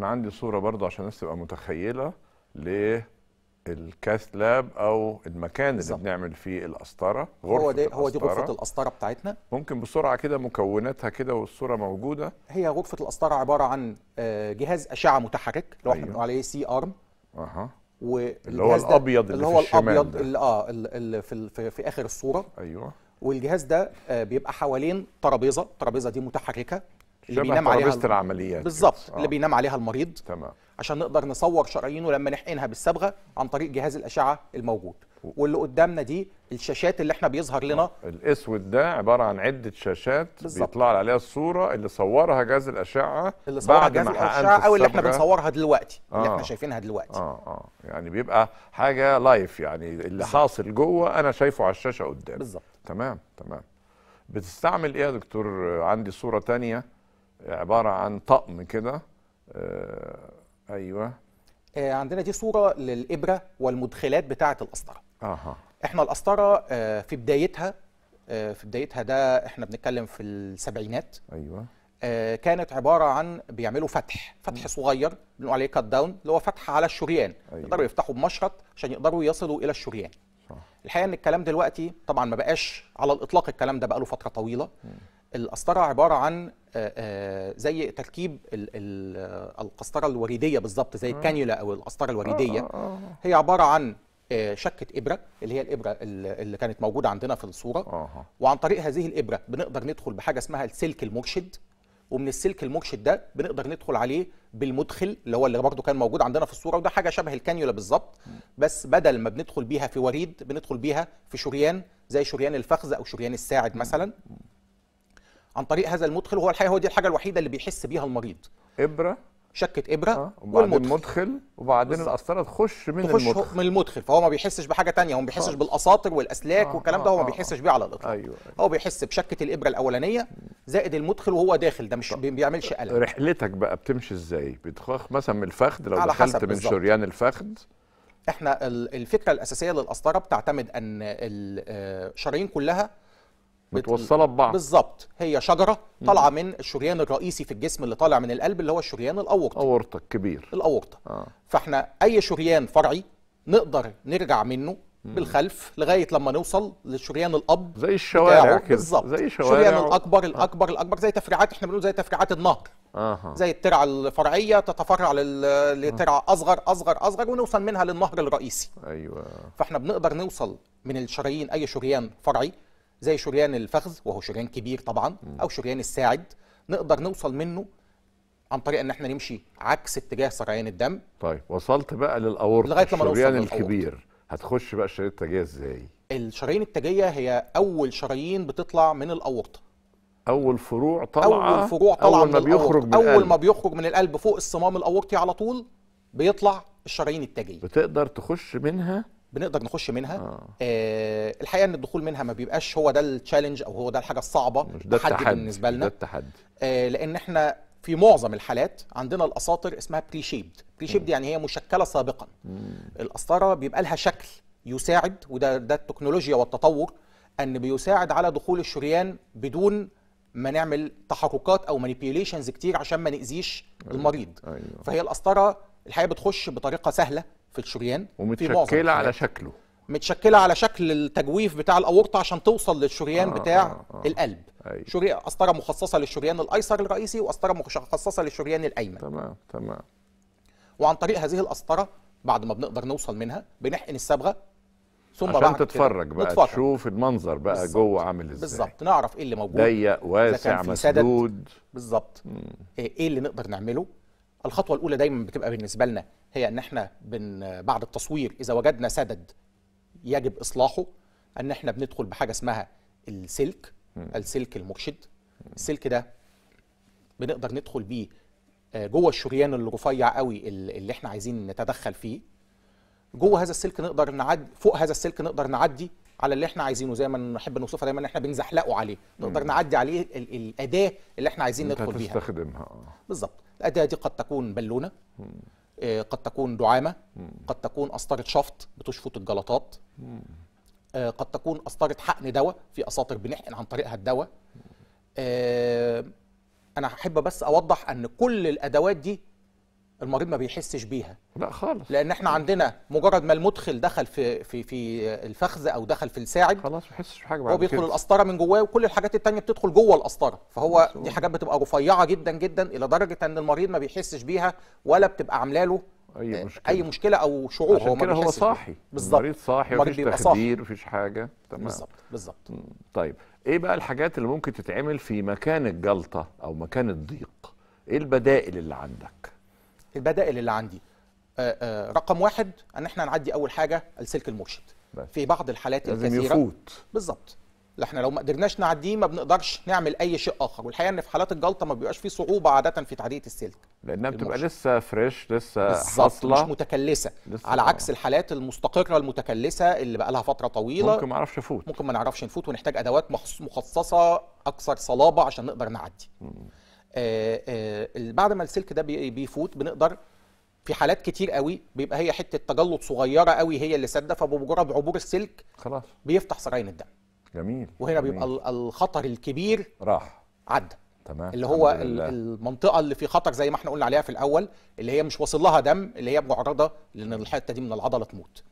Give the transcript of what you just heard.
انا عندي صوره برضه عشان الناس تبقى متخيله للكاث لاب او المكان بالزبط. اللي بنعمل فيه القسطره غرفه هو دي هو دي غرفه القسطره بتاعتنا ممكن بسرعه كده مكوناتها كده والصوره موجوده هي غرفه القسطره عباره عن آه، جهاز اشعه متحرك اللي هو احنا أيوه. بنقول عليه سي ارم اها اللي هو الابيض اللي, اللي هو الابيض اللي اه اللي في, في, في اخر الصوره ايوه والجهاز ده آه، بيبقى حوالين ترابيزه الترابيزه دي متحركه اللي بينام عليها العمليات بالظبط اللي آه. بينام عليها المريض تمام عشان نقدر نصور شرايينه لما نحقنها بالصبغه عن طريق جهاز الاشعه الموجود واللي قدامنا دي الشاشات اللي احنا بيظهر لنا آه. الاسود ده عباره عن عده شاشات بالزبط. بيطلع عليها الصوره اللي صورها جهاز الاشعه اللي صورها بعد جهاز الاشعه او اللي احنا بنصورها دلوقتي آه. اللي احنا آه. شايفينها دلوقتي اه اه يعني بيبقى حاجه لايف يعني اللي بالزبط. حاصل جوه انا شايفه على الشاشه قدامي بالظبط تمام تمام بتستعمل ايه يا دكتور عندي صوره ثانيه عباره عن طقم كده آه، ايوه آه، عندنا دي صوره للابره والمدخلات بتاعه القسطره اها احنا القسطره آه، في بدايتها في بدايتها ده احنا بنتكلم في السبعينات ايوه كانت عباره عن بيعملوا فتح فتح صغير بنقول عليه كات داون اللي هو فتح على الشريان أيوة. يقدروا يفتحوا بمشرط عشان يقدروا يصلوا الى الشريان صح. الحقيقه ان الكلام دلوقتي طبعا ما بقاش على الاطلاق الكلام ده بقاله فتره طويله م. القسطره عباره عن آه، آه، زي تركيب القسطره الوريديه بالظبط زي الكانيولا او القسطره الوريديه آه، هي عباره عن شكه ابره اللي هي الابره اللي كانت موجوده عندنا في الصوره وعن طريق هذه الابره بنقدر ندخل بحاجه اسمها السلك المرشد ومن السلك المرشد ده بنقدر ندخل عليه بالمدخل اللي هو اللي برضه كان موجود عندنا في الصوره وده حاجه شبه الكانيولا بالظبط بس بدل ما بندخل بيها في وريد بندخل بيها في شريان زي شريان الفخذ او شريان الساعد مثلا عن طريق هذا المدخل وهو الحقيقه هو دي الحاجه الوحيده اللي بيحس بيها المريض ابره شكه ابره آه. وبعدين والمدخل مدخل وبعدين القسطره تخش من تخش المدخل من المدخل فهو ما بيحسش بحاجه ثانيه هو ما بيحسش آه. بالاساطر والاسلاك آه. والكلام ده آه، هو ما آه، بيحسش آه. بيه على الاطلاق أيوة،, أيوة. هو بيحس بشكه الابره الاولانيه زائد المدخل وهو داخل ده مش ما بيعملش الم رحلتك بقى بتمشي ازاي بتخاخ مثلا من الفخذ لو دخلت من شريان الفخذ احنا الفكره الاساسيه للقسطره بتعتمد ان الشرايين كلها متوصله ببعض بالظبط هي شجره طالعه من الشريان الرئيسي في الجسم اللي طالع من القلب اللي هو الشريان الاورطه اورطه الكبير الاورطه آه. فاحنا اي شريان فرعي نقدر نرجع منه مم. بالخلف لغايه لما نوصل للشريان الاب زي الشوارع كده زي الشوارع الشريان الاكبر الاكبر آه. الاكبر زي تفريعات احنا بنقول زي تفريعات النهر آه. زي الترع الفرعيه تتفرع لترع اصغر اصغر اصغر ونوصل منها للنهر الرئيسي ايوه فاحنا بنقدر نوصل من الشرايين اي شريان فرعي زي شريان الفخذ وهو شريان كبير طبعا او شريان الساعد نقدر نوصل منه عن طريق ان احنا نمشي عكس اتجاه سريان الدم طيب وصلت بقى للاورطه لغايه لما الشريان الكبير هتخش بقى الشرايين التاجيه ازاي الشرايين التاجيه هي اول شرايين بتطلع من الاورطه اول فروع طالعه اول فروع طالعه اول ما بيخرج من اول ما بيخرج من القلب فوق الصمام الاورطي على طول بيطلع الشرايين التاجيه بتقدر تخش منها بنقدر نخش منها آه. آه الحقيقه ان الدخول منها ما بيبقاش هو ده التشالنج او هو ده الحاجه الصعبه مش ده التحدي بالنسبه لنا ده التحدي آه لان احنا في معظم الحالات عندنا الاساطر اسمها بري شيبد بري شيبد يعني هي مشكله سابقا القسطره بيبقى لها شكل يساعد وده ده التكنولوجيا والتطور ان بيساعد على دخول الشريان بدون ما نعمل تحركات او مانيبيوليشنز كتير عشان ما ناذيش أيوة، المريض أيوه. فهي القسطره الحقيقه بتخش بطريقه سهله في الشريان ومتشكله في على شكله متشكله على شكل التجويف بتاع الاورطه عشان توصل للشريان آه بتاع آه آه القلب أيوة. شري قسطره مخصصه للشريان الايسر الرئيسي وقسطره مخصصه للشريان الايمن تمام تمام وعن طريق هذه القسطره بعد ما بنقدر نوصل منها بنحقن الصبغه ثم عشان بعد تتفرج بقى نتفرج. تشوف المنظر بقى بالزبط. جوه عامل ازاي بالظبط نعرف ايه اللي موجود ضيق واسع مسدود بالظبط إيه،, ايه اللي نقدر نعمله الخطوه الاولى دايما بتبقى بالنسبه لنا هي ان احنا بن بعد التصوير اذا وجدنا سدد يجب اصلاحه ان احنا بندخل بحاجه اسمها السلك السلك المرشد السلك ده بنقدر ندخل بيه آه، جوه الشريان الرفيع قوي اللي احنا عايزين نتدخل فيه جوه هذا السلك نقدر نعدي فوق هذا السلك نقدر نعدي على اللي احنا عايزينه زي ما نحب نوصفها دايما احنا بنزحلقه عليه نقدر نعدي عليه ال الاداه اللي احنا عايزين ندخل بيها بالظبط الاداه دي قد تكون بالونه آه، قد تكون دعامه قد تكون قسطره شفط بتشفط الجلطات آه، قد تكون قسطره حقن دواء في اساطر بنحقن عن طريقها الدواء آه، انا احب بس اوضح ان كل الادوات دي المريض ما بيحسش بيها لا خالص لان احنا عندنا مجرد ما المدخل دخل في في في الفخذ او دخل في الساعد خلاص ما يحسش بحاجه بعد هو بيدخل كده. القسطره من جواه وكل الحاجات التانية بتدخل جوه القسطره فهو دي حاجات بتبقى رفيعه جدا جدا الى درجه ان المريض ما بيحسش بيها ولا بتبقى عامله له اي مشكله اي مشكله او شعور هو كده هو صاحي بالظبط المريض صاحي ومفيش تخدير مفيش حاجه تمام بالظبط بالظبط طيب ايه بقى الحاجات اللي ممكن تتعمل في مكان الجلطه او مكان الضيق ايه البدائل اللي عندك البدائل اللي عندي آه، آه، رقم واحد ان احنا نعدي اول حاجه السلك المرشد في بعض الحالات الكثيره لازم يفوت بالظبط احنا لو ما قدرناش نعديه ما بنقدرش نعمل اي شيء اخر والحقيقه ان في حالات الجلطه ما بيبقاش في صعوبه عاده في تعديه السلك لانها بتبقى لسه فريش لسه حاصله مش متكلسه لسه على عكس الحالات المستقره المتكلسه اللي بقى لها فتره طويله ممكن ما نعرفش نفوت ممكن ما نعرفش نفوت ونحتاج ادوات مخصصه اكثر صلابه عشان نقدر نعدي آه، آه، بعد ما السلك ده بيفوت بنقدر في حالات كتير قوي بيبقى هي حته تجلط صغيره قوي هي اللي سده فبمجرد عبور السلك خلاص بيفتح سرايين الدم جميل وهنا جميل. بيبقى الخطر الكبير راح عدى تمام اللي هو المنطقه اللي في خطر زي ما احنا قلنا عليها في الاول اللي هي مش واصل لها دم اللي هي معرضه لان الحته دي من العضله تموت